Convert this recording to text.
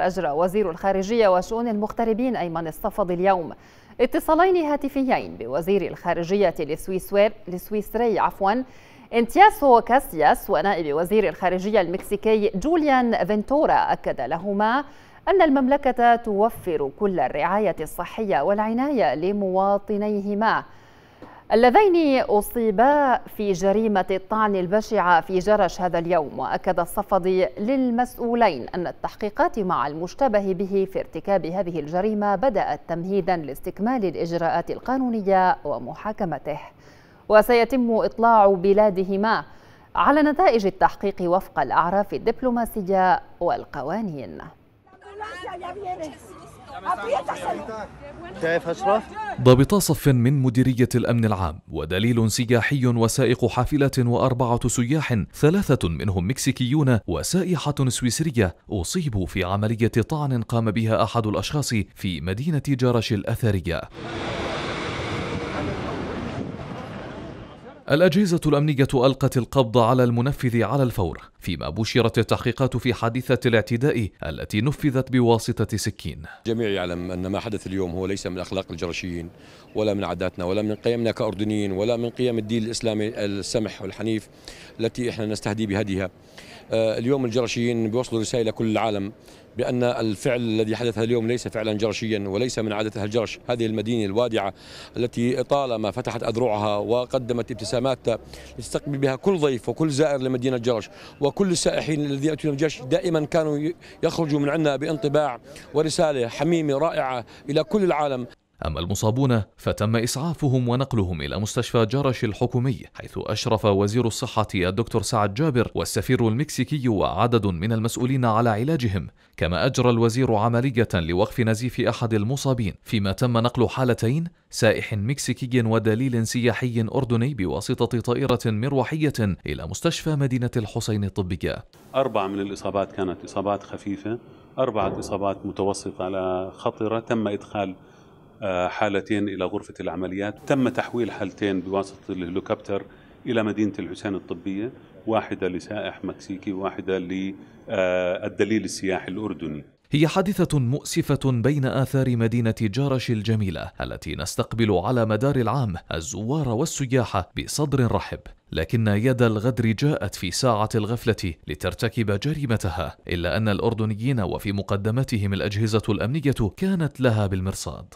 أجرى وزير الخارجية وشؤون المغتربين أيمن الصفدي اليوم اتصالين هاتفيين بوزير الخارجية لسويسري عفوا انتياسو كاسياس ونائب وزير الخارجية المكسيكي جوليان فينتورا أكد لهما أن المملكة توفر كل الرعاية الصحية والعناية لمواطنيهما اللذين أصيبا في جريمة الطعن البشعة في جرش هذا اليوم وأكد الصفدي للمسؤولين أن التحقيقات مع المشتبه به في ارتكاب هذه الجريمة بدأت تمهيدا لاستكمال الإجراءات القانونية ومحاكمته وسيتم إطلاع بلادهما على نتائج التحقيق وفق الأعراف الدبلوماسية والقوانين شايف أشرف؟ ضابطا صف من مديرية الأمن العام ودليل سياحي وسائق حافلة وأربعة سياح ثلاثة منهم مكسيكيون وسائحة سويسرية أصيبوا في عملية طعن قام بها أحد الأشخاص في مدينة جرش الأثرية الأجهزة الأمنية ألقت القبض على المنفذ على الفور فيما بشرت التحقيقات في حادثة الاعتداء التي نفذت بواسطة سكين الجميع يعلم أن ما حدث اليوم هو ليس من أخلاق الجرشيين ولا من عاداتنا ولا من قيمنا كأردنيين ولا من قيم الدين الإسلامي السمح والحنيف التي إحنا نستهدي بهديها آه، اليوم الجرشيين بيوصلوا رسائل لكل العالم بأن الفعل الذي حدث اليوم ليس فعلا جرشيا وليس من عادة الجرش هذه المدينة الوادعة التي طالما فتحت أذرعها وقدمت ابتسامة ابتسامات يستقبل بها كل ضيف وكل زائر لمدينه جرش وكل السائحين الذين ياتون جرش دائما كانوا يخرجوا من عندنا بانطباع ورساله حميمه رائعه الى كل العالم أما المصابون فتم إسعافهم ونقلهم إلى مستشفى جرش الحكومي حيث أشرف وزير الصحة الدكتور سعد جابر والسفير المكسيكي وعدد من المسؤولين على علاجهم كما أجرى الوزير عملية لوقف نزيف أحد المصابين فيما تم نقل حالتين سائح مكسيكي ودليل سياحي أردني بواسطة طائرة مروحية إلى مستشفى مدينة الحسين الطبية أربع من الإصابات كانت إصابات خفيفة أربعة إصابات متوسطة على خطرة تم إدخال آه، حالتين إلى غرفة العمليات تم تحويل حالتين بواسطة الهليكوبتر إلى مدينة الحسين الطبية واحدة لسائح مكسيكي واحدة للدليل آه، السياحي الأردني هي حادثة مؤسفة بين آثار مدينة جارش الجميلة التي نستقبل على مدار العام الزوار والسياح بصدر رحب لكن يد الغدر جاءت في ساعة الغفلة لترتكب جريمتها إلا أن الأردنيين وفي مقدمتهم الأجهزة الأمنية كانت لها بالمرصاد